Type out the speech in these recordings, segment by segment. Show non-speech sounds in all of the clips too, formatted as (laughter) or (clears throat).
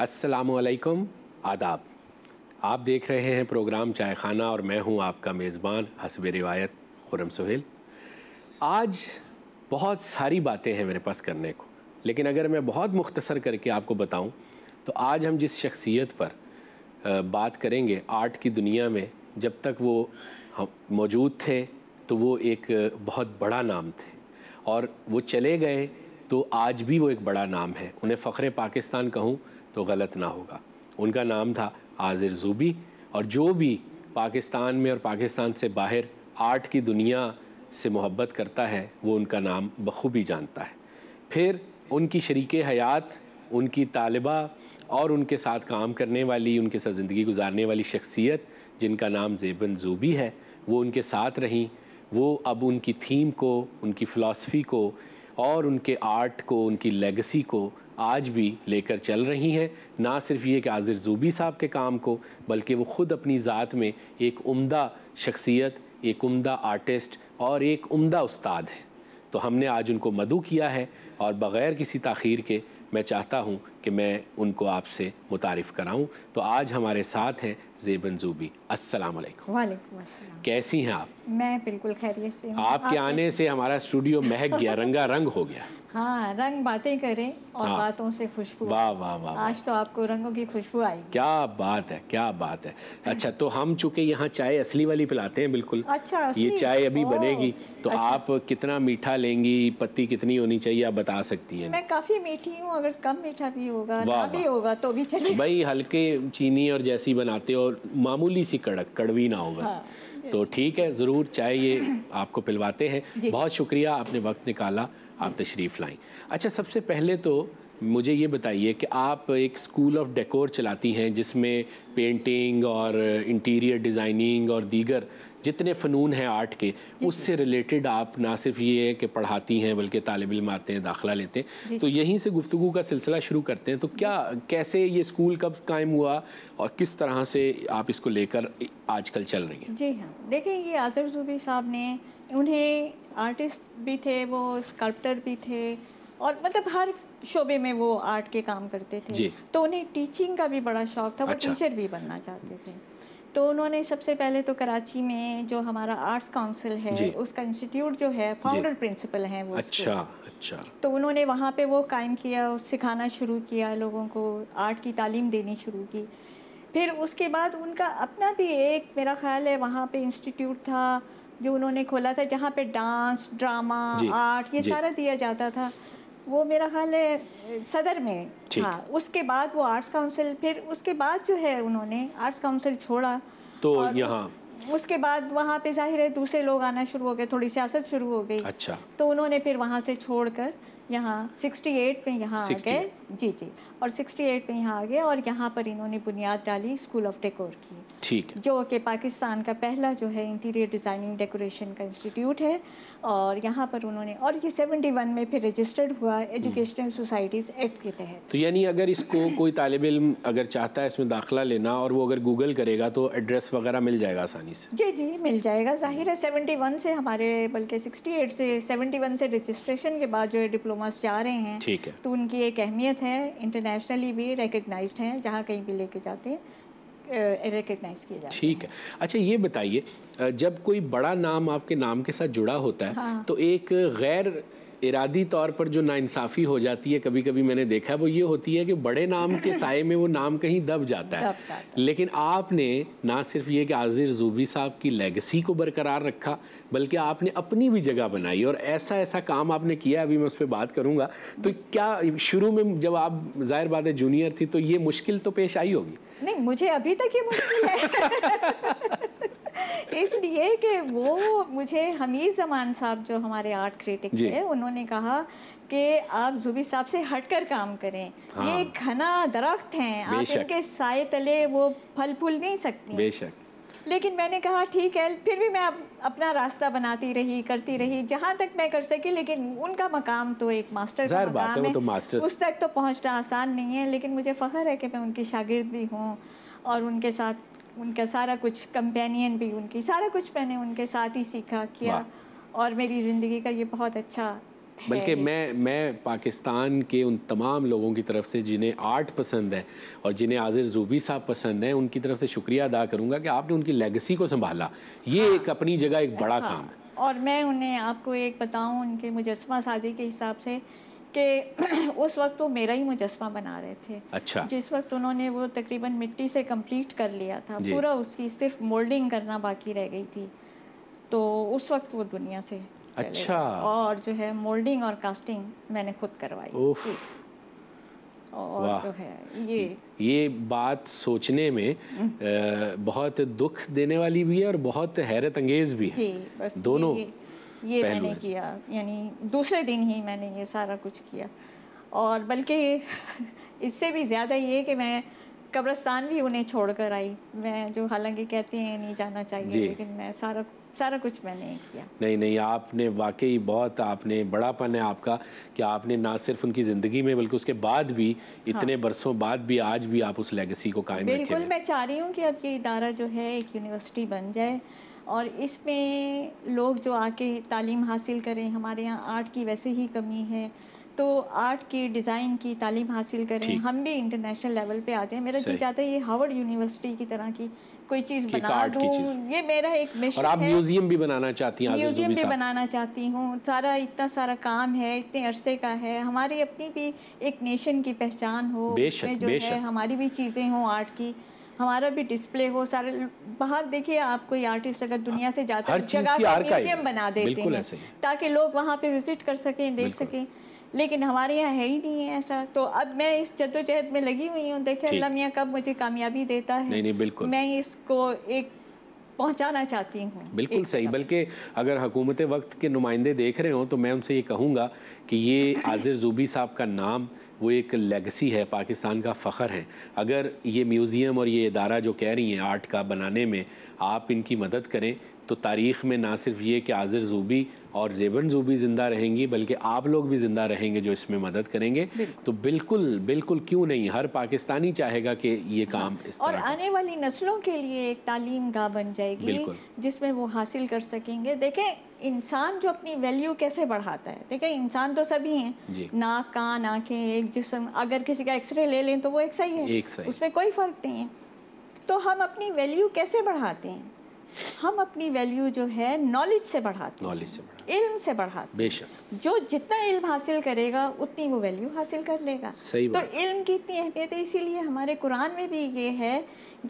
असलकम आदाब आप देख रहे हैं प्रोग्राम चाय खाना और मैं हूं आपका मेज़बान हसब रिवायत खुरम सुहेल आज बहुत सारी बातें हैं मेरे पास करने को लेकिन अगर मैं बहुत मुख्तसर करके आपको बताऊं तो आज हम जिस शख्सियत पर बात करेंगे आर्ट की दुनिया में जब तक वो मौजूद थे तो वो एक बहुत बड़ा नाम थे और वो चले गए तो आज भी वो एक बड़ा नाम है उन्हें फ़ख्र पाकिस्तान कहूँ तो गलत ना होगा उनका नाम था आजिर जूबी और जो भी पाकिस्तान में और पाकिस्तान से बाहर आर्ट की दुनिया से मोहब्बत करता है वो उनका नाम बखूबी जानता है फिर उनकी शरीक हयात उनकी तालबा और उनके साथ काम करने वाली उनके साथ ज़िंदगी गुजारने वाली शख्सियत जिनका नाम जेबन जूबी है वो उनके साथ रहीं वो अब उनकी थीम को उनकी फ़िलासफ़ी को और उनके आर्ट को उनकी लेगेसी को आज भी लेकर चल रही हैं ना सिर्फ ये कि आजिर जूबी साहब के काम को बल्कि वो ख़ुद अपनी ज़ात में एक उम्दा शख्सियत एक उम्दा आर्टिस्ट और एक उम्दा उस्ताद है तो हमने आज उनको मधु किया है और बग़ैर किसी तखीर के मैं चाहता हूँ कि मैं उनको आपसे मुतारफ़ कराऊँ तो आज हमारे साथ हैं जेबन जूबी अस्सलाम वालेकुम कैसी हैं आप मैं बिल्कुल खैरियत से आपके आप आने से हमारा स्टूडियो महक गया रंगा रंग हो गया हाँ रंग बातें करें और हाँ, बातों से खुशबू वाह वाह वाह आज तो आपको रंगों की खुशबू आई क्या बात है क्या बात है अच्छा तो हम चूंकि यहाँ चाय असली वाली पिलाते हैं बिल्कुल अच्छा असली? ये चाय अभी बनेगी तो अच्छा, आप कितना मीठा लेंगी पत्ती कितनी होनी चाहिए आप बता सकती हैं मैं काफी मीठी हूँ अगर कम मीठा भी होगा भी होगा तो भी चलेगा भाई हल्के चीनी और जैसी बनाते और मामूली सी कड़क कड़वी ना हो बस हाँ, तो ठीक है ज़रूर चाय ये आपको पिलवाते हैं बहुत शुक्रिया आपने वक्त निकाला आप तशरीफ़ लाएँ अच्छा सबसे पहले तो मुझे ये बताइए कि आप एक स्कूल ऑफ डेकोर चलाती हैं जिसमें पेंटिंग और इंटीरियर डिज़ाइनिंग और दीगर जितने फ़नून हैं आर्ट के उससे रिलेटेड आप ना सिर्फ ये है कि पढ़ाती हैं बल्कि तालब इम आते हैं दाखिला लेते हैं तो यहीं से गुफ्तु का सिलसिला शुरू करते हैं तो क्या कैसे ये स्कूल कब कायम हुआ और किस तरह से आप इसको लेकर आजकल चल रही हैं जी हाँ देखिए ये आज़र जूबी साहब ने उन्हें आर्टिस्ट भी थे वो स्कल्प्टर भी थे और मतलब हर शोबे में वो आर्ट के काम करते थे तो उन्हें टीचिंग का भी बड़ा शौक था वो टीचर अच्छा। भी बनना चाहते थे तो उन्होंने सबसे पहले तो कराची में जो हमारा आर्ट्स काउंसिल है उसका इंस्टीट्यूट जो है फाउंडर प्रिंसिपल हैं वो अच्छा अच्छा तो उन्होंने वहाँ पे वो कायम किया सिखाना शुरू किया लोगों को आर्ट की तालीम देनी शुरू की फिर उसके बाद उनका अपना भी एक मेरा ख्याल है वहाँ पे इंस्टीट्यूट था जो उन्होंने खोला था जहाँ पे डांस ड्रामा आर्ट ये सारा दिया जाता था वो मेरा ख्याल है सदर में था हाँ, उसके बाद वो आर्ट्स काउंसिल फिर उसके बाद जो है उन्होंने आर्ट्स काउंसिल छोड़ा तो यहाँ उसके बाद वहाँ पे जाहिर है दूसरे लोग आना शुरू हो गए थोड़ी सियासत शुरू हो गई अच्छा तो उन्होंने फिर वहाँ से छोड़ कर यहाँ सिक्सटी एट में यहाँ आ गए जी जी और एट में यहाँ आ गए और यहाँ पर इन्होंने बुनियाद डाली स्कूल ऑफ डेकोर की ठीक जो कि पाकिस्तान का पहला जो है इंटीरियर डिज़ाइनिंग डेकोरेशन का इंस्टीट्यूट है और यहाँ पर उन्होंने और ये 71 में फिर रजिस्टर्ड हुआ एजुकेशनल सोसाइटीज़ एक्ट के तहत तो यानी अगर इसको कोई तालब इम अगर चाहता है इसमें दाखिला लेना और वो अगर गूगल करेगा तो एड्रेस वगैरह मिल जाएगा आसानी से जी जी मिल जाएगा जाहिर है सेवेंटी से हमारे बल्कि सिक्सटी से सेवेंटी से रजिस्ट्रेशन के बाद जो डिप्लोमास जा रहे हैं ठीक है तो उनकी एक अहमियत है इंटरनेशनली भी रिकगनाइज हैं जहाँ कहीं भी लेके जाते हैं रिकग्नाइज किया ठीक है अच्छा ये बताइए जब कोई बड़ा नाम आपके नाम के साथ जुड़ा होता है हाँ। तो एक गैर इरादी तौर पर जो नाइंसाफ़ी हो जाती है कभी कभी मैंने देखा है वो ये होती है कि बड़े नाम के साय में वो नाम कहीं दब जाता है दब जाता। लेकिन आपने ना सिर्फ ये कि आजिर जूबी साहब की लेगेसी को बरकरार रखा बल्कि आपने अपनी भी जगह बनाई और ऐसा ऐसा काम आपने किया अभी मैं उस पर बात करूँगा तो क्या शुरू में जब आप जाहिर बात है जूनियर थी तो ये मुश्किल तो पेश आई होगी नहीं मुझे अभी तक ये मुश्किल है (laughs) इसलिए कि वो मुझे हमीद जमान साहब जो हमारे आर्ट क्रिटिक थे उन्होंने कहा कि आप जुबी साहब से हटकर काम करें हाँ। ये घना दरख्त हैं आप इनके साय तले वो फल फूल नहीं सकते बेशक लेकिन मैंने कहा ठीक है फिर भी मैं अपना रास्ता बनाती रही करती रही जहाँ तक मैं कर सकी लेकिन उनका मकाम तो एक मास्टर का मकाम है है। तो मास्टर्स। उस तक तो पहुँचना आसान नहीं है लेकिन मुझे फ़ख्र है कि मैं उनकी शागिर्द भी हूँ और उनके साथ उनका सारा कुछ कंपेनियन भी उनकी सारा कुछ मैंने उनके साथ ही सीखा किया और मेरी ज़िंदगी का ये बहुत अच्छा बल्कि मैं मैं पाकिस्तान के उन तमाम लोगों की तरफ से जिन्हें आर्ट पसंद है और जिन्हें आजिर जूबी साहब पसंद हैं उनकी तरफ से शुक्रिया अदा करूंगा कि आपने उनकी लेगेसी को संभाला ये हाँ, एक अपनी जगह एक बड़ा हाँ, काम है और मैं उन्हें आपको एक बताऊं उनके मुजस्मा साजी के हिसाब से कि (clears throat) उस वक्त वो मेरा ही मुजस्मा बना रहे थे अच्छा जिस वक्त उन्होंने वो तकरीबन मिट्टी से कंप्लीट कर लिया था पूरा उसकी सिर्फ मोल्डिंग करना बाकी रह गई थी तो उस वक्त वो दुनिया से अच्छा और जो है मोल्डिंग और कास्टिंग मैंने खुद करवाई और जो है ये ये बात सोचने में आ, हम्म। बहुत दुख देने वाली भी है और बहुत हैरत अंगेज भी है दोनों ये मैंने किया यानी दूसरे दिन ही मैंने ये सारा कुछ किया और बल्कि (laughs) इससे भी ज़्यादा ये कि मैं कब्रस्तान भी उन्हें छोड़ कर आई मैं जो हालांकि कहते हैं नहीं जाना चाहिए लेकिन मैं सारा सारा कुछ मैंने किया नहीं नहीं आपने वाकई बहुत आपने बड़ापन है आपका कि आपने ना सिर्फ उनकी ज़िंदगी में बल्कि उसके बाद भी हाँ। इतने हाँ। बरसों बाद भी आज भी आप उस लेगेसी को कायम बिल्कुल मैं चाह रही हूँ कि अब ये इदारा जो है एक यूनिवर्सिटी बन जाए और इसमें लोग जो आके तालीम हासिल करें हमारे यहाँ आर्ट की वैसे ही कमी है तो आर्ट की डिज़ाइन की तालीम हासिल करें हम भी इंटरनेशनल लेवल पे आते हैं मेरा जी चाहता है ये हार्वर्ड यूनिवर्सिटी की तरह की कोई चीज़ बना दूँ ये मेरा एक मिशन और आप म्यूज़ियम भी बनाना चाहती हैं म्यूज़ियम भी बनाना चाहती हूँ सारा इतना सारा काम है इतने अरसे का है हमारी अपनी भी एक नेशन की पहचान हो जो है हमारी भी चीज़ें हों आर्ट की हमारा भी डिस्प्ले हो सारे बाहर देखिए आप कोई आर्टिस्ट अगर दुनिया से जाता है जगह म्यूजियम बना देते हैं ताकि लोग वहाँ पे विजिट कर सकें देख सकें लेकिन हमारे यहाँ है ही नहीं है ऐसा तो अब मैं इस जद्दोजहद में लगी हुई हूँ देखे अल्लाह मियाँ कब मुझे कामयाबी देता है नहीं नहीं बिल्कुल मैं इसको एक पहुंचाना चाहती हूँ बिल्कुल सही बल्कि अगर हुकूमत वक्त के नुमाइंदे देख रहे हों तो मैं उनसे ये कहूँगा कि ये आजिर जूबी साहब का नाम वो एक लेगसी है पाकिस्तान का फ़ख्र है अगर ये म्यूज़ियम और ये इदारा जो कह रही हैं आर्ट का बनाने में आप इनकी मदद करें तो तारीख़ में ना सिर्फ ये कि आज़र जूबी और जेबन जू भी ज़िंदा रहेंगी बल्कि आप लोग भी ज़िंदा रहेंगे जो इसमें मदद करेंगे तो बिल्कुल बिल्कुल क्यों नहीं हर पाकिस्तानी चाहेगा कि ये काम इस और आने वाली नस्लों के लिए एक तालीम गाह बन जाएगी जिसमें वो हासिल कर सकेंगे देखें इंसान जो अपनी वैल्यू कैसे बढ़ाता है देखे इंसान तो सभी हैं का कान के एक जिसम अगर किसी का एक्सरे ले लें तो वो एक सही है उसमें कोई फ़र्क नहीं है तो हम अपनी वैल्यू कैसे बढ़ाते हैं हम अपनी वैल्यू जो है नॉलेज से बढ़ाते नॉलेज से बढ़ाते इल्म से बढ़ाते बेशक जो जितना इल्म हासिल करेगा उतनी वो वैल्यू हासिल कर लेगा सही तो इल्म की इतनी अहमियत है इसीलिए हमारे कुरान में भी ये है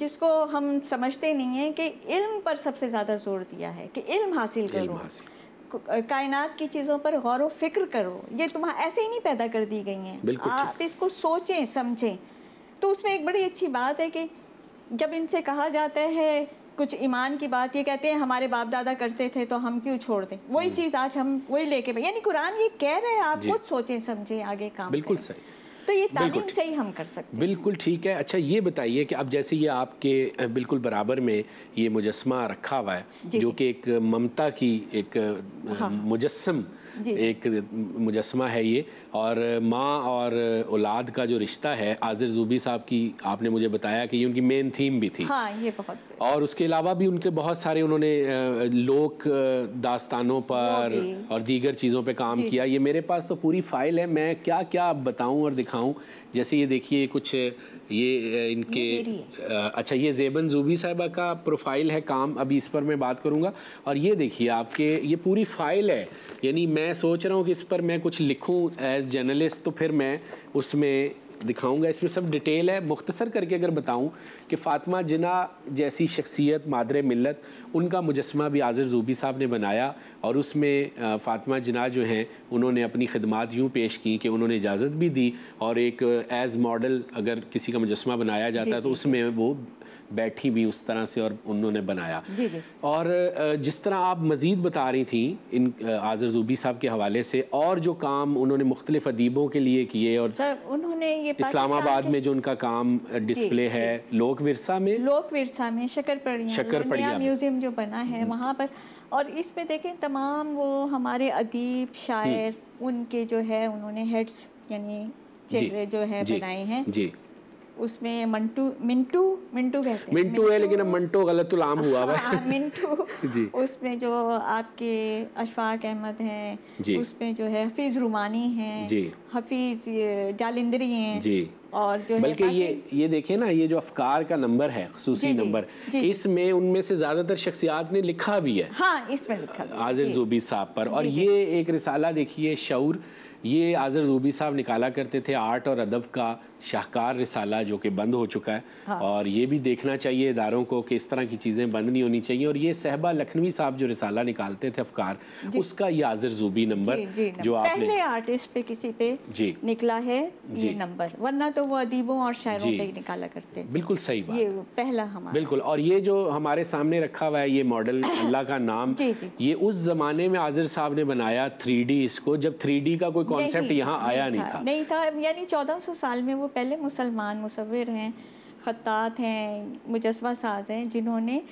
जिसको हम समझते नहीं हैं कि इल्म पर सबसे ज़्यादा जोर दिया है कि इल्म हासिल करो कायनात की चीज़ों पर गौर व फिक्र करो ये तुम्हें ऐसे ही नहीं पैदा कर दी गई हैं आप इसको सोचें समझें तो उसमें एक बड़ी अच्छी बात है कि जब इनसे कहा जाता है कुछ ईमान की बात ये कहते हैं हमारे बाप दादा करते थे तो हम क्यों छोड़ दें वही हम्म। चीज़ आज हम वही लेके यानी कुरान ये कह रहे हैं आप खुद सोचें समझें आगे काम बिल्कुल सही तो ये तालीम से ही हम कर सकते हैं बिल्कुल ठीक है अच्छा ये बताइए कि अब जैसे ये आपके बिल्कुल बराबर में ये मुजस्मा रखा हुआ है जो कि एक ममता की एक हाँ। मुजस्म एक मुजस्मा है ये और माँ और औलाद का जो रिश्ता है आजिर जूबी साहब की आपने मुझे बताया कि ये उनकी मेन थीम भी थी हाँ ये बहुत और उसके अलावा भी उनके बहुत सारे उन्होंने लोक दास्तानों पर और दीगर चीज़ों पे काम किया ये मेरे पास तो पूरी फाइल है मैं क्या क्या बताऊँ और दिखाऊँ जैसे ये देखिए कुछ ये इनके ये अच्छा ये जेबन जूबी साहबा का प्रोफाइल है काम अभी इस पर मैं बात करूँगा और ये देखिए आपके ये पूरी फाइल है यानी मैं सोच रहा हूँ कि इस पर मैं कुछ लिखूँ एज जर्नलिस्ट तो फिर मैं उसमें दिखाऊंगा इसमें सब डिटेल है मुख्तसर करके अगर बताऊं कि फ़ातिमा जिना जैसी शख्सियत मादर मिलत उनका मुजस्मा भी आज़र जूबी साहब ने बनाया और उसमें फ़ातिमा जिना जो हैं उन्होंने अपनी खदमात यूँ पेश की कि उन्होंने इजाज़त भी दी और एक एज़ मॉडल अगर किसी का मुजस्मा बनाया जाता है तो उसमें वो बैठी हुई उस तरह से और उन्होंने बनाया जी जी। और जिस तरह आप मज़ीद बता रही थी इन आज़र जूबी साहब के हवाले से और जो काम उन्होंने मुख्तलिफ अदीबों के लिए किए और सर उन्होंने ये इस्लामाबाद में जो उनका काम डिस्प्ले है लोक विरसा में लोक विरसा में शकर शकर म्यूज़ियम जो बना है हम्म। वहाँ पर और इसमें देखें तमाम वो हमारे अदीब हम्म। शायर उनके जो है उन्होंने हेड्स यानी चेहरे जो है बनाए हैं उसमें मंटू मिंटू मिंटू कहते हैं मिंटू है लेकिन मंटो गलत तो लाम हुआ हाँ, हुआ है हाँ, मिंटू (laughs) जी उसमें जो आपके अशफाक अहमद हैं उसमें जो है हफीज़ रुमानी हैं जी हफीज़ जालिंदरी हैं जी और जो बल्कि ये ये देखे ना ये जो अफकार का नंबर है खसूसी नंबर इसमें उनमें से ज़्यादातर शख्सियात ने लिखा भी है हाँ इसमें लिखा आजिर जोबी साहब पर और ये एक रिसाला देखिए शौर ये आज़र जूबी साहब निकाला करते थे आर्ट और अदब का शाहकार रिसाला जो कि बंद हो चुका है हाँ। और ये भी देखना चाहिए इदारों को कि इस तरह की चीज़ें बंद नहीं होनी चाहिए और ये सहबा लखनवी साहब जो रिसाला निकालते थे अफकार उसका ये आज़र जूबी नंबर जो आप पहले आर्टिस्ट पे किसी पे जी निकला है ये नंबर वरना तो वो अदीबों और शायरों पे निकाला करते बिल्कुल सही बात ये पहला हमारा बिल्कुल और ये जो हमारे सामने रखा हुआ है ये मॉडल (coughs) अल्लाह का नाम ये उस ज़माने में आज़र साहब ने बनाया थ्री इसको जब थ्री का कोई कॉन्सेप्ट यहाँ आया नहीं था नहीं था यानी 1400 साल में वो पहले मुसलमान मुसविर हैं खत्तात हैं मुजस्वा साज हैं जिन्होंने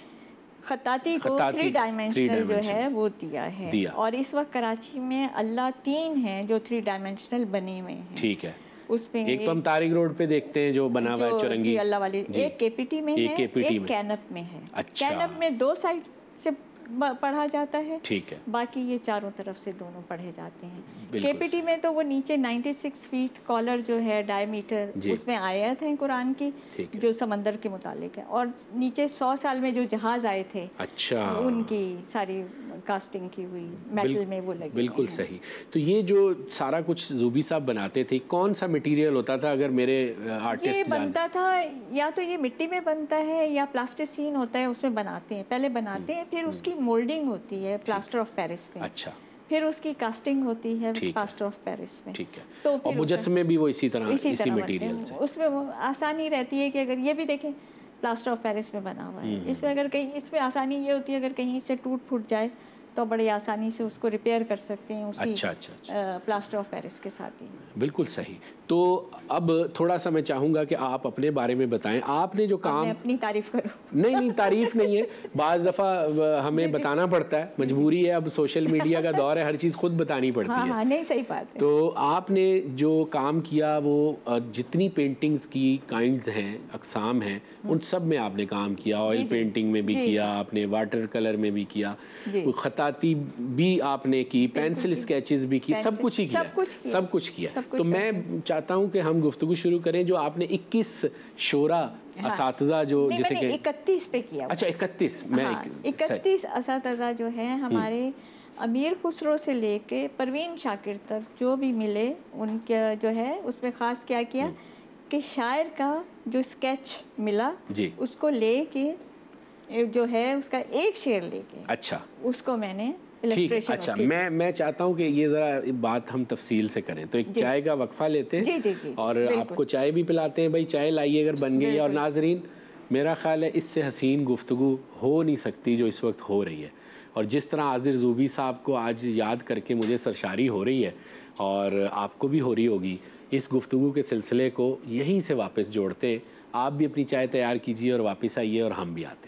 खताती को थ्री डायमेंशनल जो है वो दिया है दिया। और इस वक्त कराची में अल्लाह तीन है जो थ्री डायमेंशनल बने हुए हैं ठीक है उसमें एक, एक तो हम तारिक रोड पे देखते हैं जो बना हुआ है चुरंगी अल्लाह वाली एक केपीटी में एक है एक कैनप में है अच्छा। कैनप में दो साइड से पढ़ा जाता है ठीक है बाकी ये चारों तरफ से दोनों पढ़े जाते हैं केपीटी में तो वो नीचे 96 फीट कॉलर जो है डायमीटर उसमें आया है कुरान की जो समंदर के मुतालिक है और नीचे सौ साल में जो जहाज आए थे अच्छा उनकी सारी कास्टिंग की हुई मेटल में वो लगी बिल्कुल सही तो ये जो सारा कुछ जूबी साहब बनाते थे कौन सा मटेरियल होता था अगर मेरे आर्टिस्ट ये बनता था या तो ये मिट्टी में बनता है या प्लास्टिसन होता है उसमें बनाते हैं पहले बनाते हैं हम्म, फिर हम्म। उसकी मोल्डिंग होती है प्लास्टर ऑफ पेरिस में अच्छा फिर उसकी कास्टिंग होती है प्लास्टर ऑफ पेरिस में ठीक है तो और मुजस्मे भी वो इसी तरह इसी, इसी मटेरियल से उसमें आसानी रहती है कि अगर ये भी देखें प्लास्टर ऑफ पेरिस में बना हुआ है हम्म, इसमें अगर कहीं इसमें आसानी ये होती है अगर कहीं से टूट फूट जाए तो बड़ी आसानी से उसको रिपेयर कर सकते हैं उसी अच्छा, अच्छा, अच्छा। प्लास्टर ऑफ पेरिस के साथ ही बिल्कुल सही तो अब थोड़ा सा मैं चाहूंगा कि आप अपने बारे में बताएं आपने जो काम मैं अपनी तारीफ करो नहीं नहीं तारीफ नहीं है बज़ दफ़ा हमें बताना पड़ता है मजबूरी है अब सोशल मीडिया का दौर है हर चीज़ खुद बतानी पड़ती हाँ, है हाँ, नहीं सही बात है। तो आपने जो काम किया वो जितनी पेंटिंग्स की काइंड हैं अकसाम हैं हाँ। उन सब में आपने काम किया ऑयल पेंटिंग में भी किया आपने वाटर कलर में भी किया खताती भी आपने की पेंसिल स्केचेस भी की सब कुछ ही किया सब कुछ किया तो मैं चाहता हूँ कि हम गुफ्तु शुरू करें जो आपने इक्कीस शोरा हाँ, जो जिसे के... इकतीस पे किया अच्छा इकतीस मैं हाँ, इकतीस हाँ, जो है हम्म। हमारे अमीर खुसरो से लेके परवीन शाकिर तक जो भी मिले उनके जो है उसमें ख़ास क्या किया हम्म। कि शायर का जो स्केच मिला जी। उसको लेके जो है उसका एक शेर लेके अच्छा उसको मैंने ठीक अच्छा मैं मैं चाहता हूँ कि ये ज़रा बात हम तफसील से करें तो एक चाय का वक्फ़ा लेते हैं जी, जी, जी, और आपको चाय भी पिलाते हैं भाई चाय लाइए अगर बन गई और नाजरीन मेरा ख्याल है इससे हसीन गुफ्तु हो नहीं सकती जो इस वक्त हो रही है और जिस तरह आजिर जूबी साहब को आज याद करके मुझे सरशारी हो रही है और आपको भी हो रही होगी इस गुफ्तु के सिलसिले को यहीं से वापस जोड़ते आप भी अपनी चाय तैयार कीजिए और वापस आइए और हम भी आते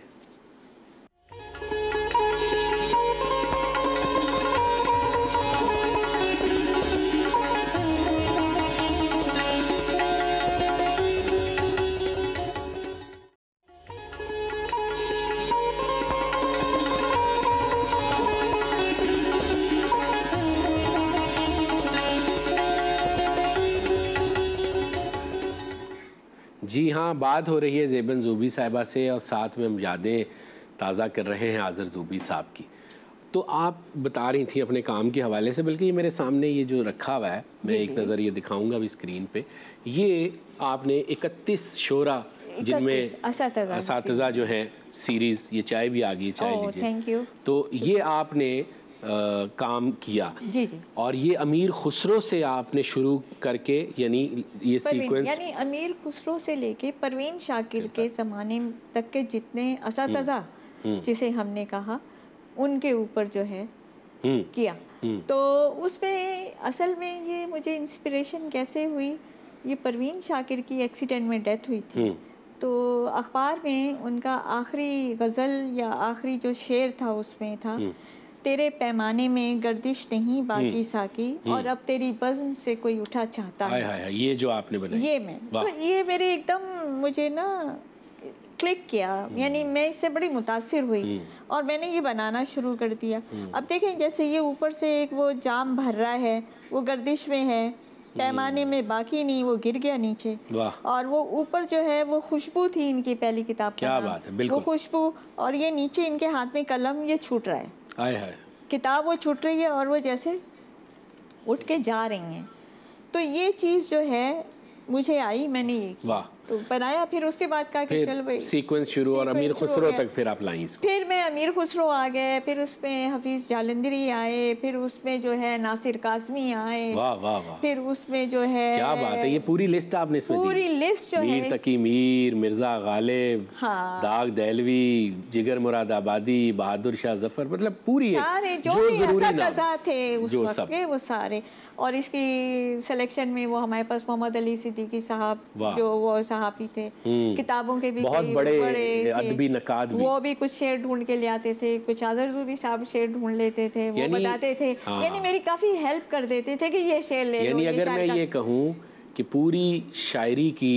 जी हाँ बात हो रही है जेबन जूबी साहिबा से और साथ में हम यादें ताज़ा कर रहे हैं आज़र जूबी साहब की तो आप बता रही थी अपने काम के हवाले से बल्कि ये मेरे सामने ये जो रखा हुआ है मैं एक नज़र ये दिखाऊंगा अभी स्क्रीन पे ये आपने 31 शोरा जिनमें इस जो हैं सीरीज़ ये चाय भी आ गई चाय लीजिए थैंक यू तो ये आपने काम किया जी जी और ये अमीर खुसरो से आपने शुरू करके यानी ये सीक्वेंस यानी अमीर खुसरो से लेके परवीन शाकिर के ज़माने तक के जितने हम्म, हम्म। जिसे हमने कहा उनके ऊपर जो है हम्म, किया तो उसमें असल में ये मुझे इंस्पिरेशन कैसे हुई ये परवीन शाकिर की एक्सीडेंट में डेथ हुई थी तो अखबार में उनका आखिरी गज़ल या आखिरी जो शेर था उसमें था तेरे पैमाने में गर्दिश नहीं बाकी हम्म। साकी हम्म। और अब तेरी बजम से कोई उठा चाहता है हाय हाय ये जो आपने बनाया ये मैं तो ये मेरे एकदम मुझे ना क्लिक किया हम्म। यानी मैं इससे बड़ी मुतासर हुई और मैंने ये बनाना शुरू कर दिया अब देखें जैसे ये ऊपर से एक वो जाम भर रहा है वो गर्दिश में है पैमाने में बाकी नहीं वो गिर गया नीचे और वो ऊपर जो है वो खुशबू थी इनकी पहली किताब क्या बात है बिल्कुल वो खुशबू और ये नीचे इनके हाथ में कलम ये छूट रहा है आए हाय किताब वो छूट रही है और वो जैसे उठ के जा रही हैं तो ये चीज़ जो है मुझे आई मैंने ये वाह तो बनाया फिर उसके बाद कहा कि चल भाई सीक्वेंस शुरू और अमीर खुसरो तक फिर आप लाई इसको फिर मैं अमीर खुसरो आ गए फिर उसमें हफीज़ जालंदरी आए फिर उसमें जो है नासिर काजमी आए वाह वाह वाह फिर उसमें जो है क्या बात है ये पूरी लिस्ट आपने इसमें पूरी लिस्ट जो मीर तकी मीर मिर्ज़ा गालिब हाँ दाग दहलवी जिगर मुरादाबादी बहादुर शाह जफर मतलब पूरी सारे जो, जो भी थे उस वक्त वो सारे और इसकी सिलेक्शन में वो हमारे पास मोहम्मद अली सिद्दीकी साहब जो वो साहब ही थे हम्म। किताबों के भी बहुत बड़े, बड़े अदबी नकाद भी। वो भी कुछ शेर ढूंढ के ले आते थे कुछ आजरजू भी साहब शेर ढूंढ लेते थे वो बताते थे हाँ। यानी मेरी काफ़ी हेल्प कर देते थे कि ये शेर ले यानी अगर मैं ये कहूँ कि पूरी शायरी की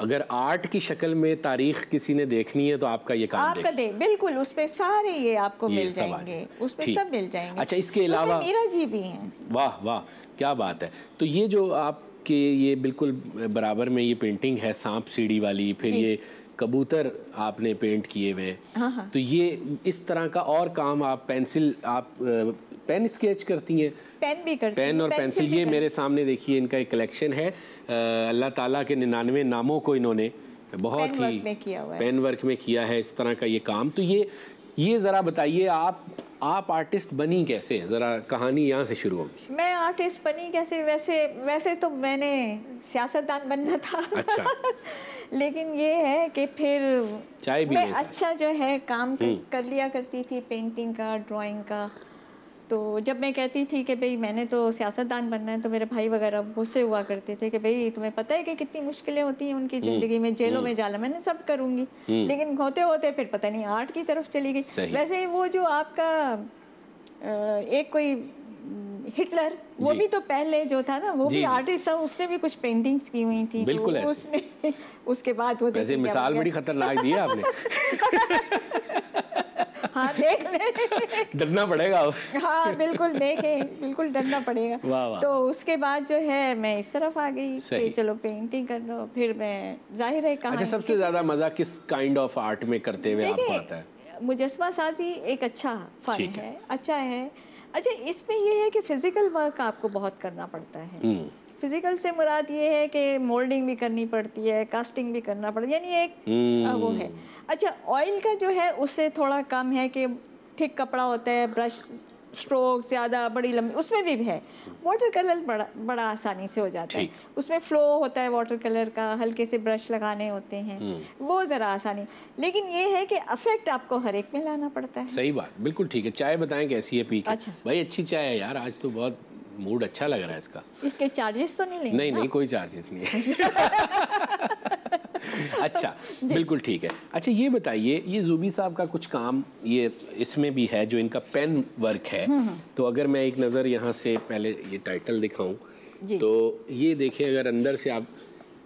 अगर आर्ट की शक्ल में तारीख किसी ने देखनी है तो आपका ये काम आपका दे बिल्कुल उसपे सारे ये आपको ये मिल जाएंगे पर सब मिल जाएंगे अच्छा इसके अलावा मीरा जी भी हैं वाह वाह क्या बात है तो ये जो आपके ये बिल्कुल बराबर में ये पेंटिंग है सांप सीढ़ी वाली फिर ये कबूतर आपने पेंट किए हुए हैं हाँ, हाँ। तो ये इस तरह का और काम आप पेंसिल आप पेन स्केच करती हैं पेन भी करती पेन और पेंसिल ये मेरे सामने देखिए इनका एक कलेक्शन है अल्लाह ताला के निन्यानवे नामों को इन्होंने बहुत ही पेन वर्क में किया है इस तरह का ये काम तो ये ये ज़रा बताइए आप आप आर्टिस्ट बनी कैसे ज़रा कहानी यहाँ से शुरू होगी मैं आर्टिस्ट बनी कैसे वैसे वैसे तो मैंने सियासतदान बनना था अच्छा (laughs) लेकिन ये है कि फिर चाय भी मैं अच्छा जो है काम हम्म। कर लिया करती थी पेंटिंग का ड्राइंग का तो जब मैं कहती थी कि भाई मैंने तो सियासतदान बनना है तो मेरे भाई वगैरह गुस्से हुआ करते थे कि भाई तुम्हें पता है कि कितनी मुश्किलें होती हैं उनकी हम्म, ज़िंदगी में जेलों हम्म। में जाना मैंने सब करूंगी हम्म। लेकिन होते होते फिर पता नहीं आर्ट की तरफ चली गई वैसे वो जो आपका एक कोई हिटलर वो भी तो पहले जो था ना वो भी आर्टिस्ट था उसने भी कुछ पेंटिंग्स की हुई थी तो बिल्कुल उसने उसके बाद वो मिसाल बड़ी खतरनाक दी है आपने (laughs) हाँ (laughs) देख ले डरना पड़ेगा हाँ बिल्कुल देखे बिल्कुल डरना पड़ेगा वाह वाह तो उसके बाद जो है मैं इस तरफ आ गई कि चलो पेंटिंग कर लो फिर मैं जाहिर है कहा अच्छा सबसे ज़्यादा मज़ा किस काइंड ऑफ आर्ट में करते हुए आपको आता है मुजस्मा साजी एक अच्छा फन है।, है अच्छा है अच्छा इसमें यह है कि फिजिकल वर्क आपको बहुत करना पड़ता है हम्म। फिजिकल से मुराद ये है कि मोल्डिंग भी करनी पड़ती है कास्टिंग भी करना पड़ता है यानी एक hmm. वो है हम्म। अच्छा ऑयल का जो है उससे थोड़ा कम है कि ठीक कपड़ा होता है ब्रश स्ट्रोक ज़्यादा बड़ी लंबी उसमें भी, भी है वाटर कलर बड़ा बड़ा आसानी से हो जाता है उसमें फ्लो होता है वाटर कलर का हल्के से ब्रश लगाने होते हैं हम्म। वो ज़रा आसानी लेकिन ये है कि अफेक्ट आपको हर एक में लाना पड़ता है सही बात बिल्कुल ठीक है चाय बताएं कैसी है पी के अच्छा भाई अच्छी चाय है यार आज तो बहुत मूड अच्छा लग रहा है इसका इसके चार्जेस तो नहीं लेंगे नहीं नहीं कोई चार्जेस नहीं है (laughs) अच्छा बिल्कुल ठीक है अच्छा ये बताइए ये जूबी साहब का कुछ काम ये इसमें भी है जो इनका पेन वर्क है हम्म, हम्म। तो अगर मैं एक नज़र यहाँ से पहले ये टाइटल दिखाऊँ तो ये देखिए अगर अंदर से आप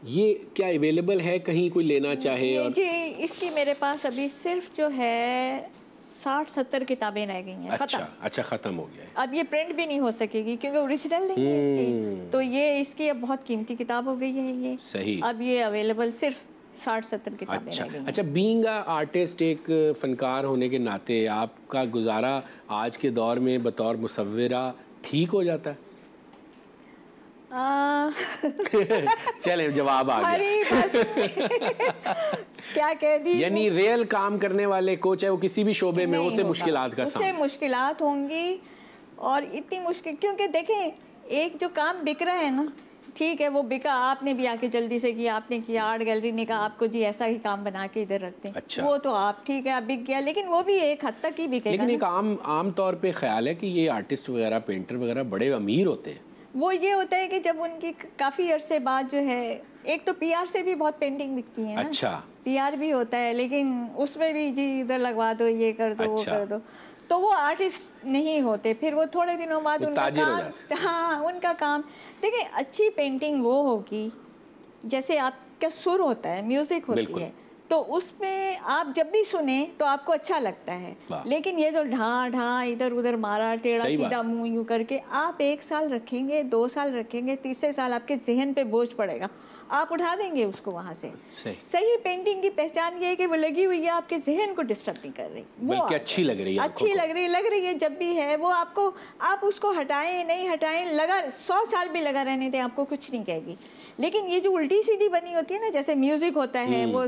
ये क्या अवेलेबल है कहीं कोई लेना चाहे और जी इसकी मेरे पास अभी सिर्फ जो है साठ सत्तर किताबें रह गई हैं अच्छा खतम। अच्छा खत्म हो गया है अब ये प्रिंट भी नहीं हो सकेगी क्योंकि ओरिजिनल नहीं है इसकी हम्म। तो ये इसकी अब बहुत कीमती किताब हो गई है ये सही अब ये अवेलेबल सिर्फ साठ सत्तर किताबें अच्छा अच्छा बींग आर्टिस्ट एक फनकार होने के नाते आपका गुजारा आज के दौर में बतौर मुशवरा ठीक हो जाता है (laughs) चले जवाब आ गया (laughs) क्या कह दी यानी रियल काम करने वाले को चाहे वो किसी भी शोबे में उसे मुश्किल का उसे मुश्किल होंगी और इतनी मुश्किल क्योंकि देखें एक जो काम बिक रहा है ना ठीक है वो बिका आपने भी आके जल्दी से किया आपने किया आर्ट गैलरी ने कहा आपको जी ऐसा ही काम बना के इधर रखते हैं अच्छा। वो तो आप ठीक है आप बिक गया लेकिन वो भी एक हद तक ही बिकेगा लेकिन एक आम आम तौर पे ख्याल है कि ये आर्टिस्ट वगैरह पेंटर वगैरह बड़े अमीर होते हैं वो ये होता है कि जब उनकी काफ़ी अरसे बाद जो है एक तो पीआर से भी बहुत पेंटिंग बिकती है अच्छा पीआर भी होता है लेकिन उसमें भी जी इधर लगवा दो ये कर दो अच्छा। वो कर दो तो वो आर्टिस्ट नहीं होते फिर वो थोड़े दिनों बाद उनका काम हाँ उनका काम देखिए अच्छी पेंटिंग वो होगी जैसे आपका सुर होता है म्यूजिक होती है तो उसमें आप जब भी सुने तो आपको अच्छा लगता है लेकिन ये जो ढां ढा इधर उधर मारा टेढ़ा सीधा मुंह यू करके आप एक साल रखेंगे दो साल रखेंगे तीसरे साल आपके जहन पे बोझ पड़ेगा आप उठा देंगे उसको वहां से सही, सही पेंटिंग की पहचान ये है कि वो लगी हुई है आपके जहन को डिस्टर्ब नहीं कर रही वो अच्छी लग रही है अच्छी लग रही लग रही है जब भी है वो आपको आप उसको हटाएं नहीं हटाएं लगा सौ साल भी लगा रहने दें आपको कुछ नहीं कहेगी लेकिन ये जो उल्टी सीधी बनी होती है ना जैसे म्यूजिक होता है हम्म। वो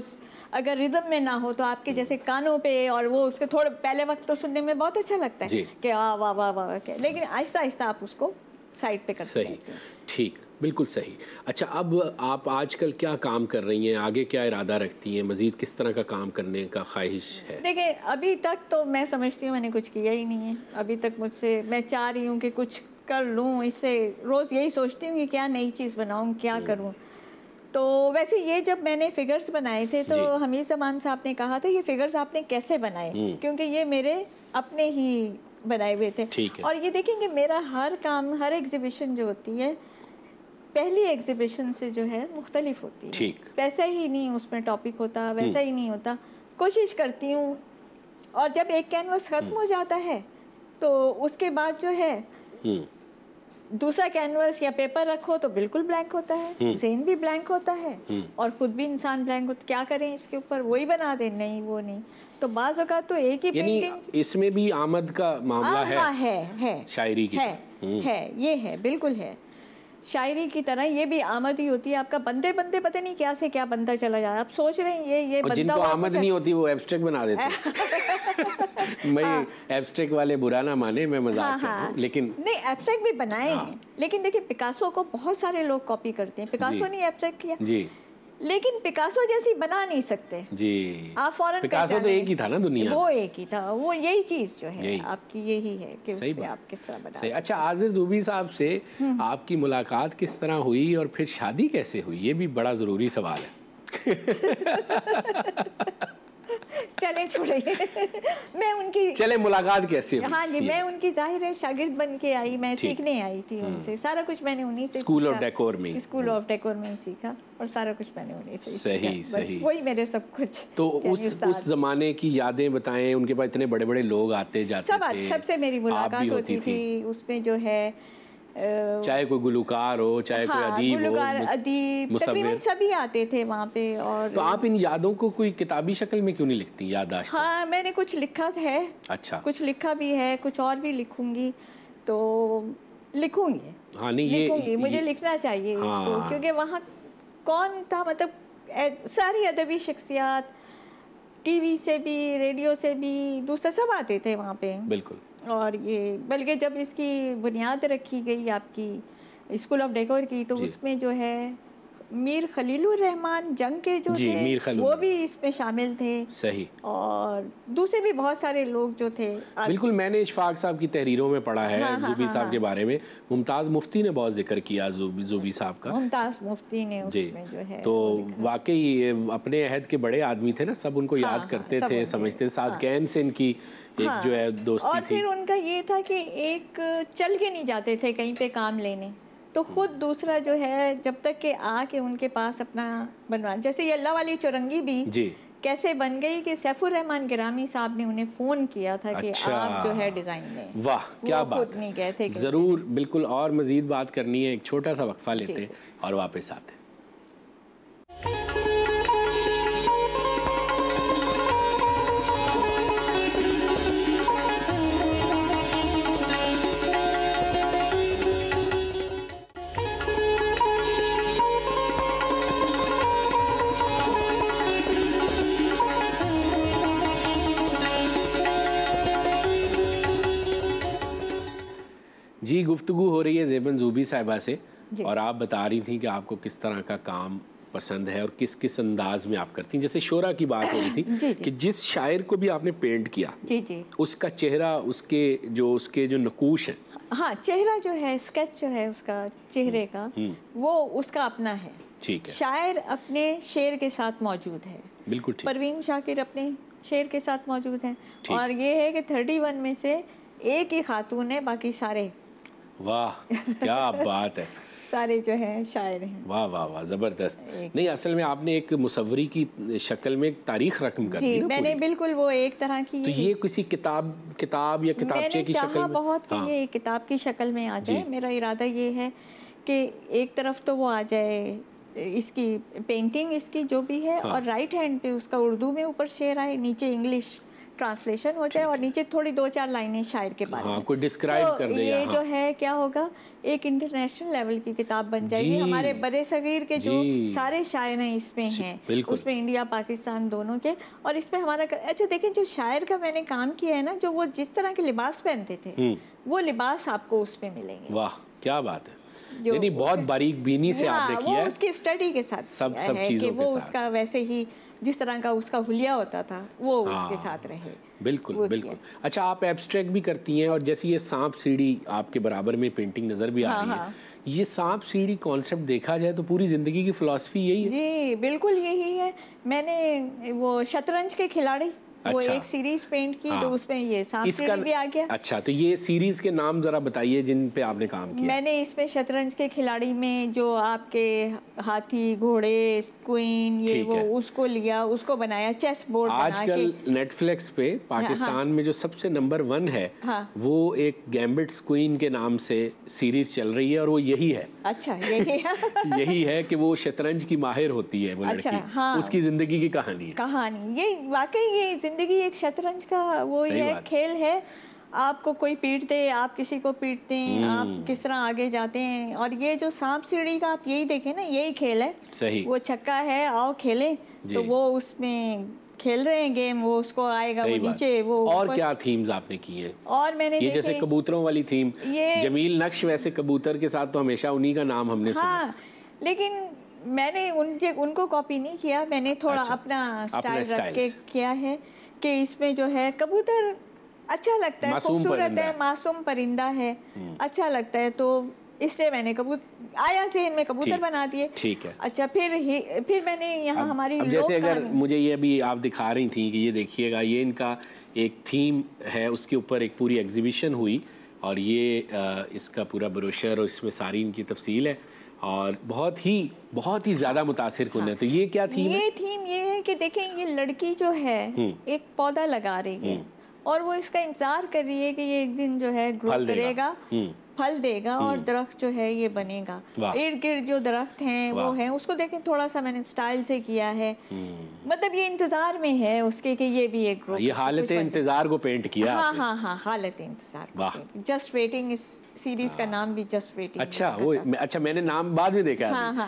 अगर रिदम में ना हो तो आपके जैसे कानों पे और वो उसके थोड़े पहले वक्त तो सुनने में बहुत अच्छा लगता है कि वाह वाह वाह वाह वा, लेकिन आहिस्ता आहिस्ता आप उसको साइड पे करते सही ठीक बिल्कुल सही अच्छा अब आप आजकल क्या काम कर रही हैं आगे क्या इरादा रखती हैं मज़ीद किस तरह का काम करने का ख्वाहिश है देखिए अभी तक तो मैं समझती हूँ मैंने कुछ किया ही नहीं है अभी तक मुझसे मैं चाह रही हूँ कि कुछ कर लूँ इससे रोज़ यही सोचती हूँ कि क्या नई चीज़ बनाऊँ क्या हम्म। करूँ तो वैसे ये जब मैंने फिगर्स बनाए थे तो हमीद जमान साहब ने कहा था ये फिगर्स आपने कैसे बनाए हम्म। क्योंकि ये मेरे अपने ही बनाए हुए थे और ये देखेंगे मेरा हर काम हर एग्जीबिशन जो होती है पहली एग्जीबिशन से जो है मुख्तलिफ होती है ठीक वैसा ही नहीं उसमें टॉपिक होता हम्म। वैसा ही नहीं होता कोशिश करती हूँ और जब एक कैनवस ख़त्म हम्म। हो जाता है तो उसके बाद जो है दूसरा कैनवस या पेपर रखो तो बिल्कुल ब्लैंक होता है जेन हम्म। भी ब्लैंक होता है हम्म। और खुद भी इंसान ब्लैंक हो क्या करें इसके ऊपर वही बना दे नहीं वो नहीं तो बाज तो एक ही पेंटिंग इसमें भी आमद का मामला है, है, है शायरी की है, हम्म। है ये है बिल्कुल है शायरी की तरह ये भी आमद ही होती है आपका बंदे बंदे पता नहीं क्या से क्या बंदा चला जा रहा है आप सोच रहे हैं ये ये बंदा जिनको आमद नहीं होती वो एब्स्ट्रैक्ट बना देते हैं (laughs) मैं एब्स्ट्रैक्ट हाँ। वाले बुरा ना माने मैं मजाक हाँ, कर रहा हूं हाँ। लेकिन नहीं एब्स्ट्रैक्ट भी बनाए हाँ। लेकिन देखिए पिकासो को बहुत सारे लोग कॉपी करते हैं पिकासो ने एब्स्ट्रैक्ट किया जी लेकिन पिकासो जैसी बना नहीं सकते जी आप फॉरन पिकासो तो एक ही था ना दुनिया वो एक ही था वो यही चीज जो है आपकी यही है कि सही आप किस तरह बना सही अच्छा आजिर रूबी साहब से हम्म। आपकी मुलाकात किस तरह हुई और फिर शादी कैसे हुई ये भी बड़ा ज़रूरी सवाल है (laughs) चले छोड़िए मैं उनकी चले मुलाकात कैसे हुई हाँ जी मैं उनकी जाहिर है शागिर्द बन के आई मैं सीखने आई थी हम्म। उनसे सारा कुछ मैंने उन्हीं से स्कूल ऑफ डेकोर में स्कूल हम्म। ऑफ डेकोर में ही सीखा और सारा कुछ मैंने उन्हीं से सही सही वही मेरे सब कुछ तो उस उस जमाने की यादें बताएं उनके पास इतने बड़े बड़े लोग आते जाते सब सबसे मेरी मुलाकात होती थी उसमें जो है चाहे कोई गुलकार हो चाहे हाँ, कोई अदीब हो अदीब तकरीबन सभी आते थे वहाँ पे और तो आप इन यादों को कोई किताबी शक्ल में क्यों नहीं लिखती यादाश्त हाँ मैंने कुछ लिखा है अच्छा कुछ लिखा भी है कुछ और भी लिखूंगी तो लिखूंगी हाँ नहीं लिखूंगी ये, मुझे ये, लिखना चाहिए हाँ, इसको क्योंकि वहाँ कौन था मतलब सारी अदबी शख्सियात टीवी से भी रेडियो से भी दूसरे सब आते थे वहाँ पे बिल्कुल और ये बल्कि जब इसकी बुनियाद रखी गई आपकी स्कूल ऑफ डेकोर की तो उसमें जो है मीर रहमान जंग के जो थे वो भी इसमें शामिल थे सही और दूसरे भी बहुत सारे लोग जो थे बिल्कुल मैंने इशफाक साहब की तहरीरों में पढ़ा है हाँ, हाँ जुबी हाँ, साहब हाँ, के बारे में मुमताज़ मुफ्ती ने बहुत जिक्र किया जुबी जुबी साहब का मुमताज़ मुफ्ती ने उसमें जो है तो वाकई अपने अहद के बड़े आदमी थे ना सब उनको हाँ, याद हाँ, करते थे समझते साथ कैन से इनकी एक जो है दोस्ती और फिर उनका ये था कि एक चल के नहीं जाते थे कहीं पे काम लेने तो खुद दूसरा जो है जब तक के आके उनके पास अपना बनवा जैसे ये अल्लाह वाली चुरंगी भी जी कैसे बन गई कि सैफुर रहमान गिरामी साहब ने उन्हें फ़ोन किया था कि अच्छा। आप जो है डिज़ाइन में वाह क्या बात नहीं गए थे ज़रूर बिल्कुल और मज़ीद बात करनी है एक छोटा सा वक्फ़ा लेते और वापस आते जी गुफ्तु हो रही है जेबन जूबी साहिबा से और आप बता रही थी कि आपको किस तरह का काम पसंद है और किस किस अंदाज में आप करती हैं जैसे शोरा की बात हो रही थी (clears throat) जी जी। कि जिस शायर को भी आपने पेंट किया जी जी उसका चेहरा उसके जो उसके जो नकूश है हाँ चेहरा जो है स्केच जो है उसका चेहरे का हम्म, हम्म। वो उसका अपना है ठीक है शायर अपने शेर के साथ मौजूद है बिल्कुल परवीन शाकिर अपने शेर के साथ मौजूद है और ये है कि थर्टी में से एक ही खातून है बाकी सारे वाह क्या बात है सारे जो है शायर हैं वाह वाह वाह ज़बरदस्त नहीं असल में आपने एक मुसवरी की शक्ल में एक तारीख रकम कर दी मैंने बिल्कुल वो एक तरह की तो ये किसी किताब किताब या किताबचे की शक्ल में बहुत कि हाँ। ये किताब की शक्ल में आ जाए मेरा इरादा ये है कि एक तरफ तो वो आ जाए इसकी पेंटिंग इसकी जो भी है हाँ। और राइट हैंड पे उसका उर्दू में ऊपर शेर आए नीचे इंग्लिश ट्रांसलेशन हो जाए और नीचे थोड़ी दो चार लाइनें शायर के बारे हाँ, में डिस्क्राइब तो कर दे ये जो है क्या होगा एक इंटरनेशनल लेवल की किताब बन जाएगी हमारे बड़े सगीर के जो सारे शायर हैं इसमें हैं उसमें इंडिया पाकिस्तान दोनों के और इसमें हमारा अच्छा देखें जो शायर का मैंने काम किया है ना जो वो जिस तरह के लिबास पहनते थे हम्म। वो लिबास आपको उसमें मिलेंगे वाह क्या बात है यानी बहुत बारीक बीनी से हाँ, आप देखिए उसकी स्टडी के साथ सब सब चीज़ों के साथ वो उसका वैसे ही जिस तरह का उसका हुलिया होता था वो आ, हाँ। उसके साथ रहे बिल्कुल बिल्कुल अच्छा आप एब्स्ट्रैक्ट भी करती हैं और जैसे ये सांप सीढ़ी आपके बराबर में पेंटिंग नज़र भी आ हाँ, रही है हाँ। ये सांप सीढ़ी कॉन्सेप्ट देखा जाए तो पूरी ज़िंदगी की फिलोसफी यही है जी बिल्कुल यही है मैंने वो शतरंज के खिलाड़ी अच्छा। वो एक सीरीज पेंट की तो हाँ। तो उसमें ये इसका भी आ गया अच्छा तो ये सीरीज के नाम जरा बताइए जिन पे आपने काम किया मैंने इसमें शतरंज के खिलाड़ी में जो आपके हाथी घोड़े क्वीन ये वो उसको लिया उसको बनाया चेस बोर्ड आजकल नेटफ्लिक्स पे पाकिस्तान हाँ, हाँ। में जो सबसे नंबर वन है हाँ। वो एक गैम्बिट क्वीन के नाम से सीरीज चल रही है और वो यही है अच्छा यही है (laughs) यही है कि वो शतरंज की माहिर होती है वो अच्छा, लड़की हाँ। उसकी जिंदगी की कहानी कहानी ये वाकई ये ज़िंदगी एक शतरंज का वो ये है खेल है आपको कोई पीटते आप किसी को पीटते हैं आप हम्म। किस तरह आगे जाते हैं और ये जो सांप सीढ़ी का आप यही देखें ना यही खेल है सही वो छक्का है आओ खेले तो वो उसमें खेल रहे हैं गेम वो उसको आएगा वो नीचे वो और ऊपर... क्या थीम्स आपने की है और मैंने ये जैसे कबूतरों वाली थीम ये जमील नक्श वैसे कबूतर के साथ तो हमेशा उन्हीं का नाम हमने हाँ, सुना लेकिन मैंने उनसे उनको कॉपी नहीं किया मैंने थोड़ा अच्छा। अपना स्टाइल रख के किया है कि इसमें जो है कबूतर अच्छा लगता है खूबसूरत है मासूम परिंदा है हम्म। अच्छा लगता है तो इसलिए मैंने कबूतर आया से इनमें कबूतर बना दिए ठीक है अच्छा फिर ही फिर मैंने यहाँ हमारी अब जैसे अगर मुझे ये अभी आप दिखा रही थी कि ये देखिएगा ये इनका एक थीम है उसके ऊपर एक पूरी एग्जीबिशन हुई और ये आ, इसका पूरा ब्रोशर और इसमें सारी इनकी तफसील है और बहुत ही बहुत ही ज्यादा मुतासर करना हाँ। तो ये क्या थीम ये थीम ये है कि देखें ये लड़की जो है हम्म। एक पौधा लगा रही है हम्म। और वो इसका इंतजार कर रही है कि ये एक दिन जो है ग्रो करेगा हम्म। फल देगा और हम्म। दरख्त जो है ये बनेगा इर्द गिर्द जो दरख्त हैं वो हैं उसको देखें थोड़ा सा मैंने स्टाइल से किया है हम्म। मतलब ये इंतजार में है उसके कि ये भी एक हाँ, ये हालत इंतजार को पेंट किया हाँ हाँ हाँ हालत इंतजार जस्ट वेटिंग इस सीरीज का हाँ। नाम भी जस्ट वेटिंग अच्छा वो अच्छा मैंने नाम बाद में देखा हाँ हाँ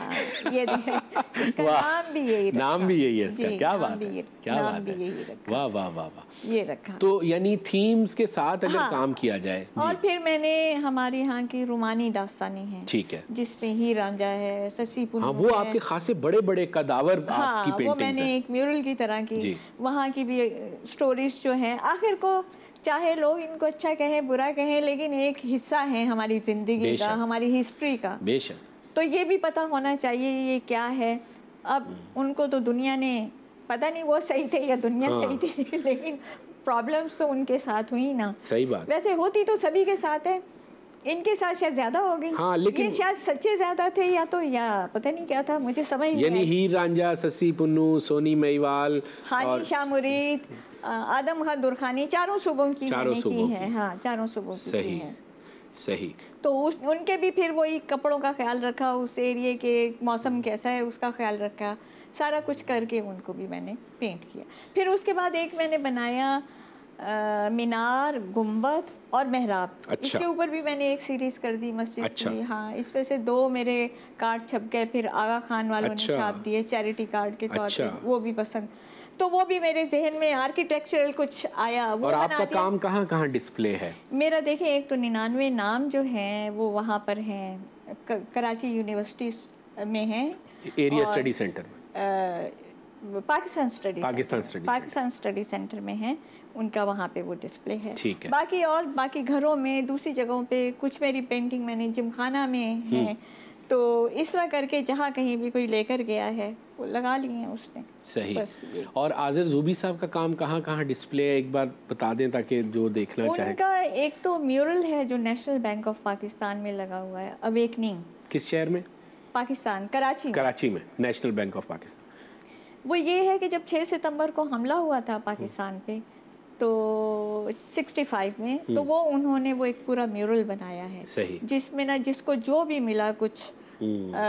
ये (laughs) इसका नाम भी यही नाम भी यही है इसका क्या बात है क्या बात है वाह वाह वाह वाह ये रखा तो यानी थीम्स के साथ अगर हाँ। काम किया जाए और फिर मैंने हमारे यहाँ की रूमानी दास्तानी है ठीक है जिसपे ही राजा है शशि हाँ, वो है। आपके खासे बड़े बड़े कदावर हाँ, आपकी पेंटिंग्स वो मैंने एक म्यूरल की तरह की वहाँ की भी स्टोरीज जो है आखिर को चाहे लोग इनको अच्छा कहें बुरा कहें लेकिन एक हिस्सा है हमारी ज़िंदगी का हमारी हिस्ट्री का बेशक तो ये भी पता होना चाहिए ये क्या है अब हम्म। उनको तो दुनिया ने पता नहीं वो सही थे या दुनिया हाँ। सही थी (laughs) लेकिन प्रॉब्लम्स तो उनके साथ हुई ना सही बात वैसे होती तो सभी के साथ है इनके साथ शायद ज्यादा हो गई हाँ लेकिन ये शायद सच्चे ज्यादा थे या तो या पता नहीं क्या था मुझे समझ यानी हीर रांझा शशि पुन्नू सोनी मेवाल हानी शाह मुरीद आदम खान दुरखानी चारों सूबों की चारों सूबों की है हाँ चारों सूबों की सही है सही तो उस उनके भी फिर वही कपड़ों का ख्याल रखा उस एरिए के मौसम हम्म। कैसा है उसका ख्याल रखा सारा कुछ करके उनको भी मैंने पेंट किया फिर उसके बाद एक मैंने बनाया आ, मीनार गुम्बद और मेहराब अच्छा। इसके ऊपर भी मैंने एक सीरीज कर दी मस्जिद अच्छा। की हाँ इसमें से दो मेरे कार्ड छप गए फिर आगा खान वालों अच्छा। ने छाप दिए चैरिटी कार्ड के तौर अच्छा। पर वो भी पसंद तो वो भी मेरे जहन में आर्किटेक्चरल कुछ आया वो और आपका काम कहाँ कहाँ डिस्प्ले है मेरा देखें एक तो निन्यानवे नाम जो हैं वो वहाँ पर हैं कराची यूनिवर्सिटी में हैं एरिया स्टडी सेंटर में Pakistan study Pakistan study Pakistan study centre में हैं उनका वहाँ पे वो डिस्प्ले है ठीक है बाकी और बाकी घरों में दूसरी जगहों पे कुछ मेरी पेंटिंग मैंने जिमखाना में हम्म। है तो इस तरह करके जहाँ कहीं भी कोई लेकर गया है वो लगा लिए हैं उसने सही और आजर जूबी साहब का काम कहाँ कहाँ डिस्प्ले है एक बार बता दें ताकि जो देखना चाहे उनका एक तो म्यूरल है जो नेशनल बैंक ऑफ पाकिस्तान में लगा हुआ है अवेकनिंग किस शहर में पाकिस्तान कराची कराची में नेशनल बैंक ऑफ पाकिस्तान वो ये है कि जब 6 सितंबर को हमला हुआ था पाकिस्तान पे तो 65 में तो हम्म। वो उन्होंने वो एक पूरा म्यूरल बनाया है जिसमें ना जिसको जो भी मिला कुछ हम्म।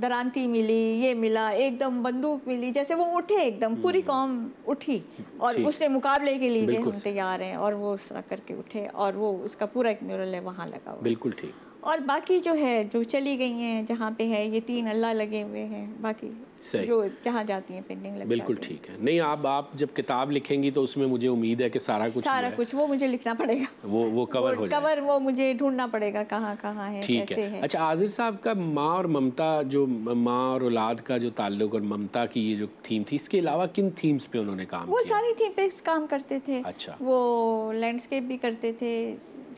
दरानती मिली ये मिला एकदम बंदूक मिली जैसे वो उठे एकदम पूरी कॉम हम्म। उठी और उसने मुकाबले के लिए हम तैयार हैं और वो उस तरह करके उठे और वो उसका पूरा एक म्यूरल है वहाँ लगा हुआ बिल्कुल ठीक और बाकी जो है जो चली गई हैं जहाँ पे है ये तीन अल्लाह लगे हुए हैं बाकी सही जो जहाँ जाती हैं पेंटिंग लग बिल्कुल ठीक है नहीं आप आप जब किताब लिखेंगी तो उसमें मुझे उम्मीद है कि सारा कुछ सारा कुछ वो मुझे लिखना पड़ेगा वो वो कवर वो, हो कवर वो मुझे ढूंढना पड़ेगा कहाँ कहाँ है ठीक है।, है अच्छा आजिर साहब का माँ और ममता जो माँ और औलाद का जो ताल्लुक और ममता की ये जो थीम थी इसके अलावा किन थीम्स पे उन्होंने काम वो सारी थीम पे काम करते थे अच्छा वो लैंडस्केप भी करते थे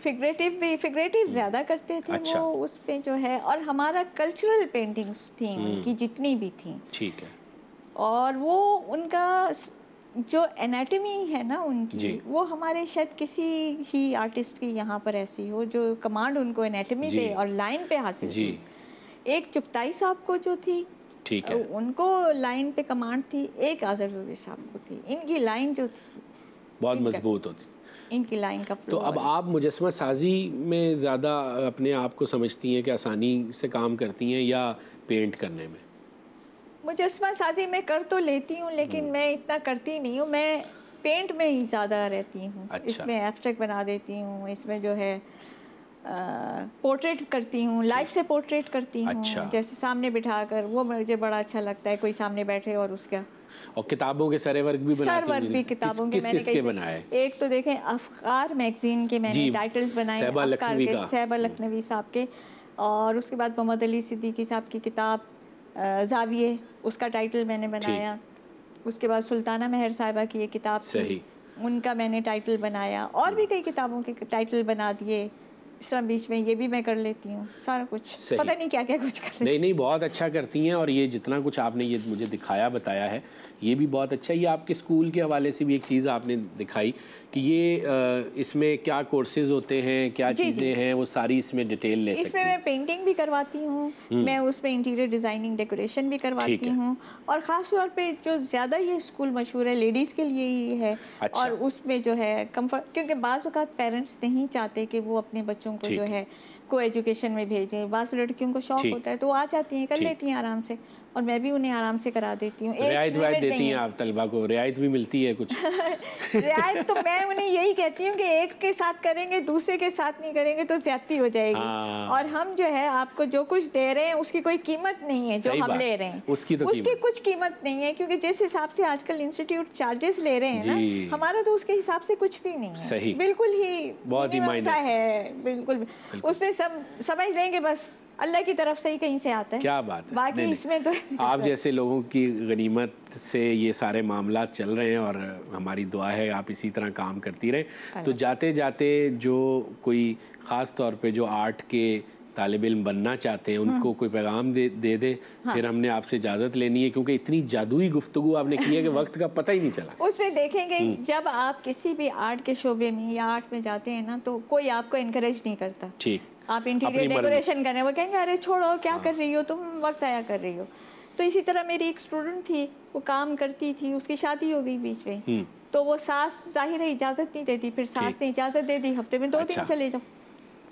फिगरेटिव भी फिगरेटिव hmm. ज़्यादा करते थे अच्छा। वो उस पे जो है और हमारा कल्चरल पेंटिंग्स थी उनकी जितनी भी थी ठीक है और वो उनका जो एनाटमी है ना उनकी वो हमारे शायद किसी ही आर्टिस्ट की यहाँ पर ऐसी हो जो कमांड उनको एनाटमी पे और लाइन पे हासिल थी एक चुगताई साहब को जो थी ठीक है उनको लाइन पे कमांड थी एक आजर साहब को थी इनकी लाइन जो थी बहुत मजबूत होती इनकी लाइन का तो अब आप मुजस्मा साजी में ज़्यादा अपने आप को समझती हैं कि आसानी से काम करती हैं या पेंट करने में मुजस्मा साजी मैं कर तो लेती हूँ लेकिन हम्म। मैं इतना करती नहीं हूँ मैं पेंट में ही ज़्यादा रहती हूँ अच्छा। इसमें एब्स्ट्रैक्ट बना देती हूँ इसमें जो है पोर्ट्रेट करती हूँ लाइफ से पोर्ट्रेट करती हूँ अच्छा। जैसे सामने बिठा कर वो मुझे बड़ा अच्छा लगता है कोई सामने बैठे और उसका और किताबों के सरे वर्ग भी सर वर्ग भी किताबों किस, के किस, किस बनाए एक तो देखें अफकार मैगजीन के मैंने टाइटल्स बनाए सहबा लखनवी सहबा लखनवी साहब के और उसके बाद मोहम्मद अली सिद्दीकी साहब की किताब जाविये उसका टाइटल मैंने बनाया उसके बाद सुल्ताना मेहर साहिबा की ये किताब सही उनका मैंने टाइटल बनाया और भी हम्म। कई किताबों के टाइटल बना दिए इस तरह बीच में ये भी मैं कर लेती हूँ सारा कुछ पता नहीं क्या क्या कुछ कर नहीं नहीं बहुत अच्छा करती हैं और ये जितना कुछ आपने ये मुझे दिखाया बताया है ये भी बहुत अच्छा ये आपके स्कूल के हवाले से भी एक चीज़ आपने दिखाई कि ये इसमें क्या कोर्सेज होते हैं क्या चीज़ें हैं वो सारी इसमें डिटेल ले इसमें मैं पेंटिंग भी करवाती हूँ हम्म। मैं उसमें इंटीरियर डिज़ाइनिंग डेकोरेशन भी करवाती हूँ और ख़ास तौर पर जो ज़्यादा ये स्कूल मशहूर है लेडीज़ के लिए ही है अच्छा। और उसमें जो है कम्फर्ट क्योंकि बाज़ पेरेंट्स नहीं चाहते कि वो अपने बच्चों बच्चों को जो है को एजुकेशन में भेजें बास लड़कियों को शौक होता है तो आ जाती हैं कर लेती हैं आराम से और मैं भी उन्हें आराम से करा देती हूँ रियायत देती हैं आप तलबा को रियायत भी मिलती है कुछ (laughs) रियायत तो मैं उन्हें यही कहती हूँ कि एक के साथ करेंगे दूसरे के साथ नहीं करेंगे तो ज्यादती हो जाएगी हाँ। और हम जो है आपको जो कुछ दे रहे हैं उसकी कोई कीमत नहीं है जो हम ले रहे हैं उसकी तो उसकी कुछ कीमत नहीं है क्योंकि जिस हिसाब से आजकल इंस्टीट्यूट चार्जेस ले रहे हैं ना हमारा तो उसके हिसाब से कुछ भी नहीं है बिल्कुल ही बहुत ही है बिल्कुल उसमें सब समझ लेंगे बस अल्लाह की तरफ से ही कहीं से आता है क्या बात है बाकी नहीं, इसमें तो (laughs) आप जैसे लोगों की गनीमत से ये सारे मामला चल रहे हैं और हमारी दुआ है आप इसी तरह काम करती रहें तो जाते जाते जो कोई ख़ास तौर पे जो आर्ट के तालब इम बनना चाहते हैं उनको कोई पैगाम दे दे दें हाँ। फिर हमने आपसे इजाज़त लेनी है क्योंकि इतनी जादुई गुफ्तु आपने की है कि वक्त का पता ही नहीं चला (laughs) उसमें देखेंगे हम्म। जब आप किसी भी आर्ट के शोबे में या आर्ट में जाते हैं ना तो कोई आपको इनक्रेज नहीं करता ठीक आप इंटीरियर डेकोरेशन करें वो कहेंगे अरे छोड़ो क्या हाँ। कर रही हो तुम वक्त ज़ाया कर रही हो तो इसी तरह मेरी एक स्टूडेंट थी वो काम करती थी उसकी शादी हो गई बीच में हम्म। तो वो सास जाहिर है इजाज़त नहीं देती फिर सास ने इजाज़त दे दी हफ्ते में दो दिन अच्छा। चले जाओ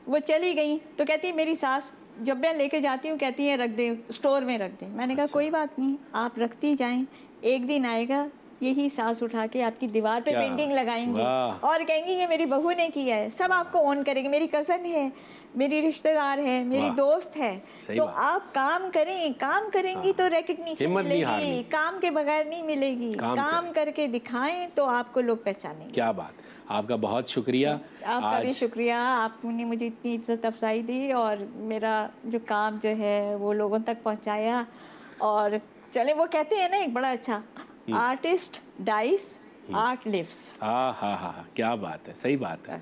वो चली गई तो कहती है मेरी सास जब मैं लेके जाती हूँ कहती है रख दे स्टोर में रख दे मैंने अच्छा। कहा कोई बात नहीं आप रखती जाएं एक दिन आएगा यही सांस उठा के आपकी दीवार पे पेंटिंग लगाएंगे और कहेंगी ये मेरी बहू ने किया है सब हाँ। आपको ऑन करेंगे मेरी कज़न है मेरी रिश्तेदार है मेरी दोस्त है तो आप काम करें काम करेंगी हाँ। तो रेकग्निशन मिलेगी काम के बगैर नहीं मिलेगी काम करके दिखाएं तो आपको लोग पहचानेंगे क्या बात आपका बहुत शुक्रिया आपका भी शुक्रिया आपने मुझे इतनी इज्जत अफजाई दी और मेरा जो काम जो है वो लोगों तक पहुंचाया और चले वो कहते हैं ना एक बड़ा अच्छा हम्म। आर्टिस्ट डाइस हम्म। आर्ट लिफ्ट हाँ, हाँ हाँ हाँ क्या बात है सही बात है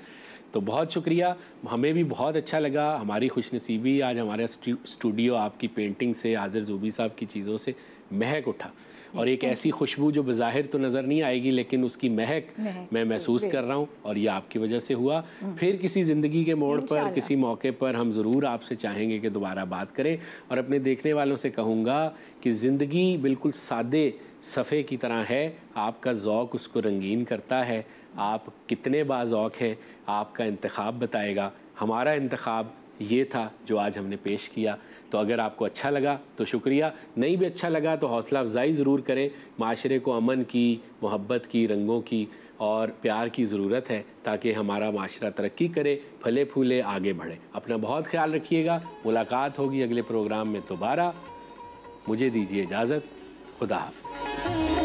तो बहुत शुक्रिया हमें भी बहुत अच्छा लगा हमारी खुशनसीबी आज हमारे स्टूडियो आपकी पेंटिंग से आज़र जूबी साहब की चीज़ों से महक उठा और एक ऐसी खुशबू जो बाहिर तो नज़र नहीं आएगी लेकिन उसकी महक, महक मैं महसूस कर रहा हूँ और ये आपकी वजह से हुआ हम्म। फिर किसी ज़िंदगी के मोड़ पर किसी मौके पर हम ज़रूर आपसे चाहेंगे कि दोबारा बात करें और अपने देखने वालों से कहूँगा कि ज़िंदगी बिल्कुल सादे सफ़े की तरह है आपका ओक़ उसको रंगीन करता है आप कितने बाज़ौक हैं आपका इंतखब बताएगा हमारा इंतखब ये था जो आज हमने पेश किया तो अगर आपको अच्छा लगा तो शुक्रिया नहीं भी अच्छा लगा तो हौसला अफजाई ज़रूर करें माशरे को अमन की मोहब्बत की रंगों की और प्यार की ज़रूरत है ताकि हमारा माशरा तरक्की करे फले फूले आगे बढ़े अपना बहुत ख्याल रखिएगा मुलाकात होगी अगले प्रोग्राम में दोबारा मुझे दीजिए इजाज़त खुदा हाफ